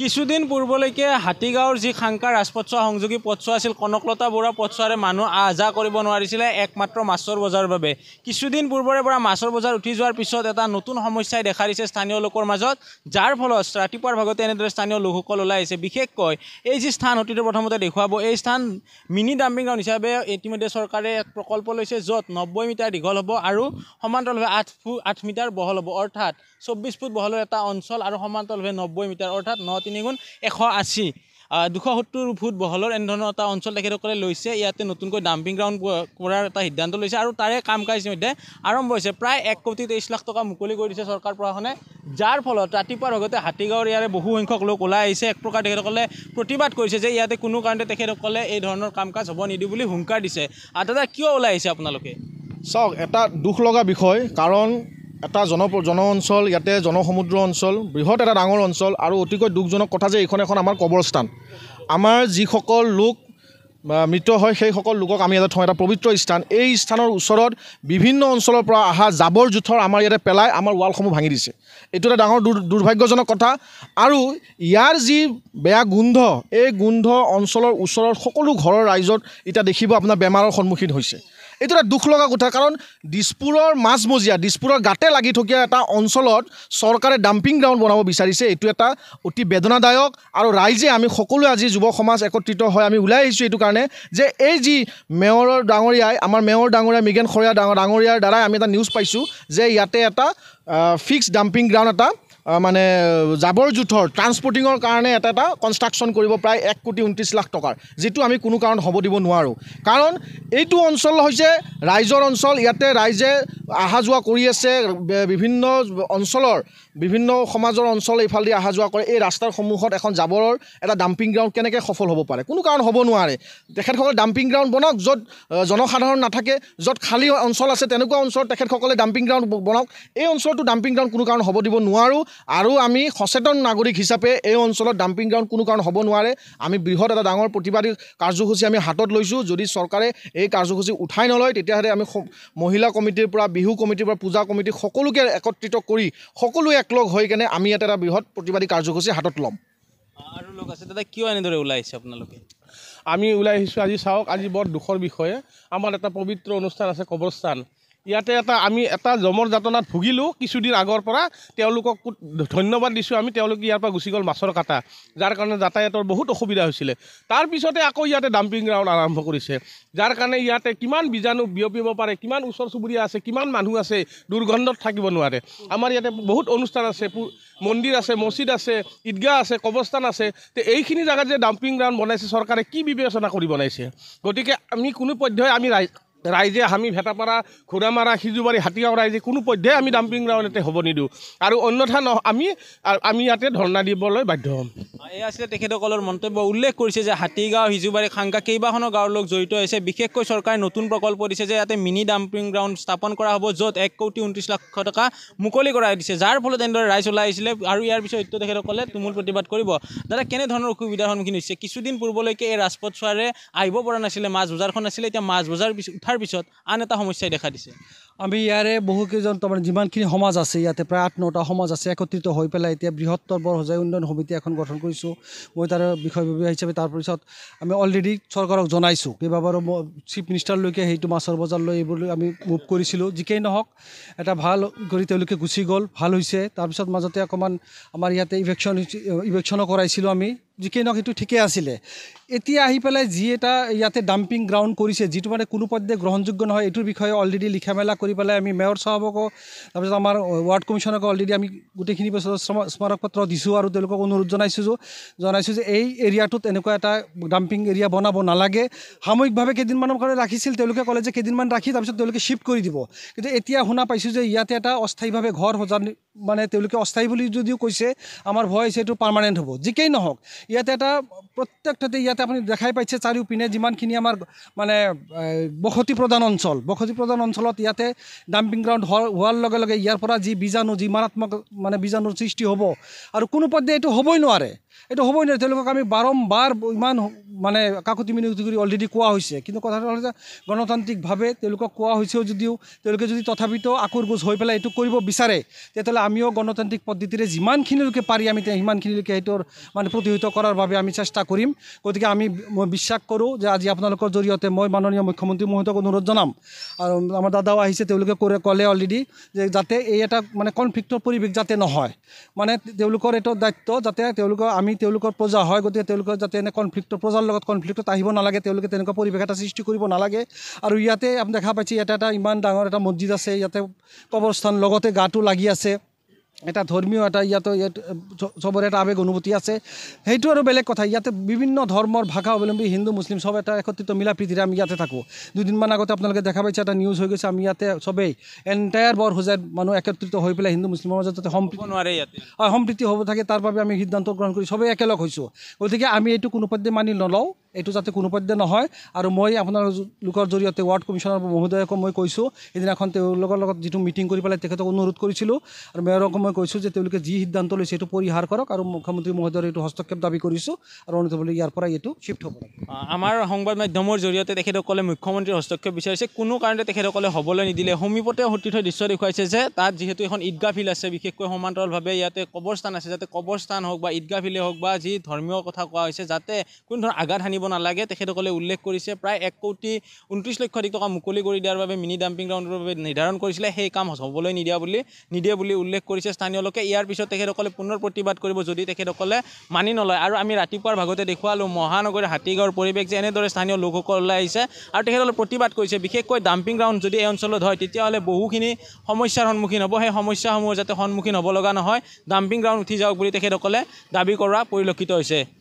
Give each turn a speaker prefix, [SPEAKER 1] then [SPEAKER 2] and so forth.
[SPEAKER 1] কিছুদিন পূৰ্বলৈকে হাতীগাঁৱৰ যি সাংকা ৰাজপথছোৱা সংযোগী পথছোৱা আছিল কনকলতা বৰুৱা পথছোৱাৰে মানুহ আহ যাহ কৰিব নোৱাৰিছিলে একমাত্ৰ মাছৰ বজাৰৰ বাবে কিছুদিন পূৰ্বৰে পৰা মাছৰ বজাৰ উঠি যোৱাৰ পিছত এটা নতুন সমস্যাই দেখা দিছে স্থানীয় লোকৰ মাজত যাৰ ফলত ৰাতিপুৱাৰ ভাগতে এনেদৰে স্থানীয় লোকসকল ওলাই আহিছে বিশেষকৈ এই যি স্থান অতীতৰ প্ৰথমতে দেখুৱাব এই স্থান মিনি ডাম্পিং গ্ৰাউণ্ড হিচাপে ইতিমধ্যে চৰকাৰে এক প্ৰকল্প লৈছে য'ত নব্বৈ মিটাৰ দীঘল হ'ব আৰু সমান্তৰালভাৱে আঠ ফুট আঠ মিটাৰ বহল হ'ব অৰ্থাৎ চৌব্বিছ ফুট বহলৰ এটা অঞ্চল আৰু সমান্তৰালভাৱে নব্বৈ মিটাৰ অৰ্থাৎ ন তিনি গুণ এশ আশী দুশ সত্তৰ ফুট বহলৰ এনেধৰণৰ এটা অঞ্চল তেখেতসকলে লৈছে ইয়াতে নতুনকৈ ডাম্পিং গ্ৰাউণ্ড কৰাৰ এটা সিদ্ধান্ত লৈছে আৰু তাৰে কাম কাজ ইতিমধ্যে আৰম্ভ হৈছে প্ৰায় এক কোটি তেইছ লাখ টকা মুকলি কৰি দিছে চৰকাৰ প্ৰশাসনে যাৰ ফলত ৰাতিপুৱাৰ লগতে হাতীগাঁৱৰ ইয়াৰে বহু সংখ্যক লোক ওলাই আহিছে এক প্ৰকাৰ তেখেতসকলে প্ৰতিবাদ কৰিছে যে ইয়াতে কোনো কাৰণতে তেখেতসকলে এই ধৰণৰ কাম কাজ হ'ব নিদিওঁ বুলি হুংকাৰ দিছে আৰু দাদা কিয় ওলাই আহিছে আপোনালোকে
[SPEAKER 2] চাওক এটা দুখ লগা বিষয় কাৰণ এটা জন জন অঞ্চল ইয়াতে জনসমুদ্ৰ অঞ্চল বৃহৎ এটা ডাঙৰ অঞ্চল আৰু অতিকৈ দুখজনক কথা যে এইখন এখন আমাৰ কবৰস্থান আমাৰ যিসকল লোক মৃত হয় সেইসকল লোকক আমি ইয়াতে থওঁ এটা পবিত্ৰ স্থান এই স্থানৰ ওচৰত বিভিন্ন অঞ্চলৰ পৰা অহা জাবৰ জোঁথৰ আমাৰ ইয়াতে পেলাই আমাৰ ৱালসমূহ ভাঙি দিছে এইটো এটা ডাঙৰ দুৰ্ভাগ্যজনক কথা আৰু ইয়াৰ যি বেয়া গোন্ধ এই গোন্ধ অঞ্চলৰ ওচৰৰ সকলো ঘৰৰ ৰাইজত এতিয়া দেখিব আপোনাৰ বেমাৰৰ সন্মুখীন হৈছে এইটো এটা দুখ লগা কথা কাৰণ দিছপুৰৰ মাজমজিয়া দিছপুৰৰ গাতে লাগি থকীয়া এটা অঞ্চলত চৰকাৰে ডাম্পিং গ্ৰাউণ্ড বনাব বিচাৰিছে এইটো এটা অতি বেদনাদায়ক আৰু ৰাইজে আমি সকলোৱে আজি যুৱ সমাজ একত্ৰিত হৈ আমি ওলাই আহিছোঁ এইটো কাৰণে যে এই যি মেয়ৰৰ ডাঙৰীয়াই আমাৰ মেয়ৰ ডাঙৰীয়া মিগেন খৰীয়া ডাঙৰ ডাঙৰীয়াৰ দ্বাৰাই আমি এটা নিউজ পাইছোঁ যে ইয়াতে এটা ফিক্স ডাম্পিং গ্ৰাউণ্ড এটা মানে জাবৰ জোঁথৰ ট্ৰান্সপৰ্টিঙৰ কাৰণে এটা এটা কনষ্ট্ৰাকশ্যন কৰিব প্ৰায় এক কোটি ঊনত্ৰিছ লাখ টকাৰ যিটো আমি কোনো কাৰণত হ'ব দিব নোৱাৰোঁ কাৰণ এইটো অঞ্চল হৈছে ৰাইজৰ অঞ্চল ইয়াতে ৰাইজে অহা যোৱা কৰি আছে বিভিন্ন অঞ্চলৰ বিভিন্ন সমাজৰ অঞ্চল এইফালেদি অহা যোৱা কৰে এই ৰাস্তাৰ সন্মুখত এখন জাবৰৰ এটা ডাম্পিং গ্ৰাউণ্ড কেনেকৈ সফল হ'ব পাৰে কোনো কাৰণ হ'ব নোৱাৰে তেখেতসকলে ডাম্পিং গ্ৰাউণ্ড বনাওক য'ত জনসাধাৰণ নাথাকে য'ত খালী অঞ্চল আছে তেনেকুৱা অঞ্চলত তেখেতসকলে ডাম্পিং গ্ৰাউণ্ড বনাওক এই অঞ্চলটো ডাম্পিং গ্ৰাউণ্ড কোনো কাৰণ হ'ব দিব নোৱাৰোঁ আৰু আমি সচেতন নাগৰিক হিচাপে এই অঞ্চলত ডাম্পিং গ্ৰাউণ্ড কোনো কাৰণ হ'ব নোৱাৰে আমি বৃহৎ এটা ডাঙৰ প্ৰতিবাদী কাৰ্যসূচী আমি হাতত লৈছোঁ যদি চৰকাৰে এই কাৰ্যসূচী উঠাই নলয় তেতিয়াহ'লে আমি মহিলা কমিটিৰ পৰা বিহু কমিটিৰ পৰা পূজা কমিটি সকলোকে একত্ৰিত কৰি সকলোৱে একলগ হৈ কেনে আমি ইয়াত এটা বৃহৎ প্ৰতিবাদী কাৰ্যসূচী হাতত ল'ম
[SPEAKER 1] আৰু লগ আছে দাদা কিয় এনেদৰে ওলাই আহিছে আপোনালোকে
[SPEAKER 3] আমি ওলাই আহিছোঁ আজি চাওক আজি বৰ দুখৰ বিষয়ে আমাৰ এটা পবিত্ৰ অনুষ্ঠান আছে কবৰস্থান ইয়াতে এটা আমি এটা জমৰ যাতনাত ভুগিলোঁ কিছুদিন আগৰ পৰা তেওঁলোকক ধন্যবাদ দিছোঁ আমি তেওঁলোকে ইয়াৰ পৰা গুচি গ'ল মাছৰ কাটা যাৰ কাৰণে যাতায়াতৰ বহুত অসুবিধা হৈছিলে তাৰপিছতে আকৌ ইয়াতে ডাম্পিং গ্ৰাউণ্ড আৰম্ভ কৰিছে যাৰ কাৰণে ইয়াতে কিমান বীজাণু বিয়পিব পাৰে কিমান ওচৰ চুবুৰীয়া আছে কিমান মানুহ আছে দুৰ্গন্ধত থাকিব নোৱাৰে আমাৰ ইয়াতে বহুত অনুষ্ঠান আছে মন্দিৰ আছে মছজিদ আছে ঈদগাহ আছে কবস্থান আছে তে এইখিনি জেগাত যে ডাম্পিং গ্ৰাউণ্ড বনাইছে চৰকাৰে কি বিবেচনা কৰি বনাইছে গতিকে আমি কোনো পধ্যই আমি ৰাই ৰাইজে আমি ভেটাপাৰা ঘোঁৰামাৰা সিজুবাৰী হাতীগাঁও ৰাইজে কোনো পধ্যেই আমি ডাম্পিং গ্ৰাউণ্ডতে হ'ব নিদিওঁ আৰু অন্যথা ন আমি আমি ইয়াতে ধৰ্ণা দিবলৈ বাধ্য হ'ম
[SPEAKER 1] এই আছিলে তেখেতসকলৰ মন্তব্য উল্লেখ কৰিছে যে হাতীগাঁও সিজুবাৰী খাংকা কেইবাখনো গাঁৱৰ লোক জড়িত হৈছে বিশেষকৈ চৰকাৰে নতুন প্ৰকল্প দিছে যে ইয়াতে মিনি ডাম্পিং গ্ৰাউণ্ড স্থাপন কৰা হ'ব য'ত এক কোটি ঊনত্ৰিছ লাখ টকা মুকলি কৰাই দিছে যাৰ ফলত এনেদৰে ৰাইজ ওলাই আহিছিলে আৰু ইয়াৰ পিছত সত্য তেখেতসকলে তুমুল প্ৰতিবাদ কৰিব দাদা কেনেধৰণৰ অসুবিধাৰ সন্মুখীন হৈছে কিছুদিন পূৰ্বলৈকে এই ৰাজপথ চোৱাৰে আহিব পৰা নাছিলে মাছ বজাৰখন আছিলে এতিয়া মাছ বজাৰ দেখাৰ পিছত আন এটা সমস্যাই দেখা দিছে
[SPEAKER 4] আমি ইয়াৰে বহুকেইজন তাৰমানে যিমানখিনি সমাজ আছে ইয়াতে প্ৰায় আঠ নটা সমাজ আছে একত্ৰিত হৈ পেলাই এতিয়া বৃহত্তৰ বৰ সজাই উন্নয়ন সমিতি এখন গঠন কৰিছোঁ মই তাৰ বিষয়ববীয় হিচাপে তাৰপিছত আমি অলৰেডি চৰকাৰক জনাইছোঁ কেইবাবাৰো মই চিফ মিনিষ্টাৰলৈকে সেইটো মাছৰ বজাৰলৈ এইবোৰ আমি মুভ কৰিছিলোঁ যিকেই নহওক এটা ভাল কৰি তেওঁলোকে গুচি গ'ল ভাল হৈছে তাৰপিছত মাজতে অকণমান আমাৰ ইয়াতে ইভেকশ্যন ইভেকশ্যনো কৰাইছিলোঁ আমি যি নহওক সেইটো ঠিকে আছিলে এতিয়া আহি পেলাই যি এটা ইয়াতে ডাম্পিং গ্ৰাউণ্ড কৰিছে যিটো মানে কোনো পৰ্যায়ে গ্ৰহণযোগ্য নহয় এইটোৰ বিষয়ে অলৰেডি লিখা মেলা কৰি পেলাই আমি মেয়ৰ চাহাবকো তাৰপিছত আমাৰ ৱাৰ্ড কমিশ্যনকো অলৰেডি আমি গোটেইখিনি বছৰ স্মাৰক পত্ৰ দিছোঁ আৰু তেওঁলোকক অনুৰোধ জনাইছোঁ যে জনাইছোঁ যে এই এৰিয়াটোত এনেকুৱা এটা ডাম্পিং এৰিয়া বনাব নালাগে সাময়িকভাৱে কেইদিনমানৰ কাৰণে ৰাখিছিল তেওঁলোকে ক'লে যে কেইদিনমান ৰাখি তাৰপিছত তেওঁলোকে শ্বিফ্ট কৰি দিব কিন্তু এতিয়া শুনা পাইছোঁ যে ইয়াতে এটা অস্থায়ীভাৱে ঘৰ সজা মানে তেওঁলোকে অস্থায়ী বুলি যদিও কৈছে আমাৰ ভয় হৈছে এইটো পাৰ্মানেণ্ট হ'ব যিকেই নহওক ইয়াত এটা প্ৰত্যেকটাতে ইয়াতে আপুনি দেখাই পাইছে চাৰিওপিনে যিমানখিনি আমাৰ মানে বসতি প্ৰধান অঞ্চল বসতি প্ৰধান অঞ্চলত ইয়াতে ডাম্পিং গ্ৰাউণ্ড হোৱাৰ হোৱাৰ লগে লগে ইয়াৰ পৰা যি বীজাণু যি মাৰাত্মক মানে বীজাণুৰ সৃষ্টি হ'ব আৰু কোনো পৰ্যায়ে এইটো হ'বই নোৱাৰে এইটো হ'বই নোৱাৰে তেওঁলোকক আমি বাৰম্বাৰ ইমান মানে কাকতি মিনতি কৰি অলৰেডি কোৱা হৈছে কিন্তু কথাটো হ'ল যে গণতান্ত্ৰিকভাৱে তেওঁলোকক কোৱা হৈছেও যদিও তেওঁলোকে যদি তথাপিতো আকুৰ গোচ হৈ পেলাই এইটো কৰিব বিচাৰে তেতিয়াহ'লে আমিও গণতান্ত্ৰিক পদ্ধতিৰে যিমানখিনিলৈকে পাৰি আমি সিমানখিনিলৈকে সেইটোৰ মানে প্ৰতিহিত কৰাৰ বাবে আমি চেষ্টা চেষ্টা কৰিম গতিকে আমি মই বিশ্বাস কৰোঁ যে আজি আপোনালোকৰ জৰিয়তে মই মাননীয় মুখ্যমন্ত্ৰী মহোদয়ক অনুৰোধ জনাম আৰু আমাৰ দাদাও আহিছে তেওঁলোকে কৰে ক'লে অলৰেডি যে যাতে এই এটা মানে কনফ্লিক্টৰ পৰিৱেশ যাতে নহয় মানে তেওঁলোকৰ এইটো দায়িত্ব যাতে তেওঁলোকৰ আমি তেওঁলোকৰ প্ৰজা হয় গতিকে তেওঁলোকৰ যাতে এনে কনফ্লিক্টৰ প্ৰজাৰ লগত কনফ্লিক্টত আহিব নালাগে তেওঁলোকে তেনেকুৱা পৰিৱেশ এটা সৃষ্টি কৰিব নালাগে আৰু ইয়াতে আমি দেখা পাইছে ইয়াতে এটা ইমান ডাঙৰ এটা মছজিদ আছে ইয়াতে কবৰস্থান লগতে গাটো লাগি আছে এটা ধৰ্মীয় এটা ইয়াতো ইয়াত চবৰে এটা আৱেগ অনুভূতি আছে সেইটো আৰু বেলেগ কথা ইয়াতে বিভিন্ন ধৰ্মৰ ভাষা অৱলম্বী হিন্দু মুছলিম চব এটা একত্ৰিত মিলা প্ৰীতিৰে আমি ইয়াতে থাকোঁ দুদিনমান আগতে আপোনালোকে দেখা পাইছে এটা নিউজ হৈ গৈছে আমি ইয়াতে চবেই এণ্টায়াৰ বৰ বৰসজাৰ মানুহ একত্ৰিত হৈ পেলাই হিন্দু মুছলিমৰ মাজত যাতে সম্প্ৰীতি নোৱাৰে ইয়াতে হয় সম্প্ৰীতি হ'ব থাকে তাৰ বাবে আমি সিদ্ধান্ত গ্ৰহণ কৰি চবেই একেলগ হৈছোঁ গতিকে আমি এইটো কোনোপধ্যে মানি নলওঁ এইটো যাতে কোনোপধ্যে নহয় আৰু মই আপোনালোকৰ জৰিয়তে ৱাৰ্ড কমিশনাৰ মহোদয়কো মই কৈছোঁ সেইদিনাখন তেওঁলোকৰ লগত যিটো মিটিং কৰি পেলাই তেখেতক অনুৰোধ কৰিছিলোঁ আৰু মেয়ৰকো মই কৈছোঁ যে তেওঁলোকে যি সিদ্ধান্ত লৈছে এইটো পৰিহাৰ কৰক আৰু মুখ্যমন্ত্ৰী মহোদয়ৰ এইটো হস্তক্ষেপ দাবী কৰিছোঁ আৰু অনুৰোধলৈ ইয়াৰ পৰা এইটো শ্বিফ্ট হ'ব
[SPEAKER 1] আমাৰ সংবাদ মাধ্যমৰ জৰিয়তে তেখেতসকলে মুখ্যমন্ত্ৰীৰ হস্তক্ষেপ বিচাৰিছে কোনো কাৰণে তেখেতসকলে হ'বলৈ নিদিলে সমীপতে সতীৰ্থ দৃশ্য দেখুৱাইছে যে তাত যিহেতু এখন ঈদগাহ ফিল্ড আছে বিশেষকৈ সমান্তৰালভাৱে ইয়াতে কবৰস্থান আছে যাতে কবৰস্থান হওক বা ঈদগাহ ফিল্ডেই হওক বা যি ধৰ্মীয় কথা কোৱা হৈছে যাতে কোনো ধৰণৰ আঘাত সানিব দিব নালাগে তেখেতসকলে উল্লেখ কৰিছে প্ৰায় এক কোটি ঊনত্ৰিছ লক্ষ অধিক টকা মুকলি কৰি দিয়াৰ বাবে মিনি ডাম্পিং গ্ৰাউণ্ডৰ বাবে নিৰ্ধাৰণ কৰিছিলে সেই কাম হ'বলৈ নিদিয়া বুলি নিদিয়ে বুলি উল্লেখ কৰিছে স্থানীয় লোকে ইয়াৰ পিছত তেখেতসকলে পুনৰ প্ৰতিবাদ কৰিব যদি তেখেতসকলে মানি নলয় আৰু আমি ৰাতিপুৱাৰ ভাগতে দেখুৱালোঁ মহানগৰীৰ হাতীগাঁৱৰ পৰিৱেশ যে এনেদৰে স্থানীয় লোকসকল ওলাই আহিছে আৰু তেখেতসকলে প্ৰতিবাদ কৰিছে বিশেষকৈ ডাম্পিং গ্ৰাউণ্ড যদি এই অঞ্চলত হয় তেতিয়াহ'লে বহুখিনি সমস্যাৰ সন্মুখীন হ'ব সেই সমস্যাসমূহৰ যাতে সন্মুখীন হ'ব লগা নহয় ডাম্পিং গ্ৰাউণ্ড উঠি যাওক বুলি তেখেতসকলে দাবী কৰা পৰিলক্ষিত হৈছে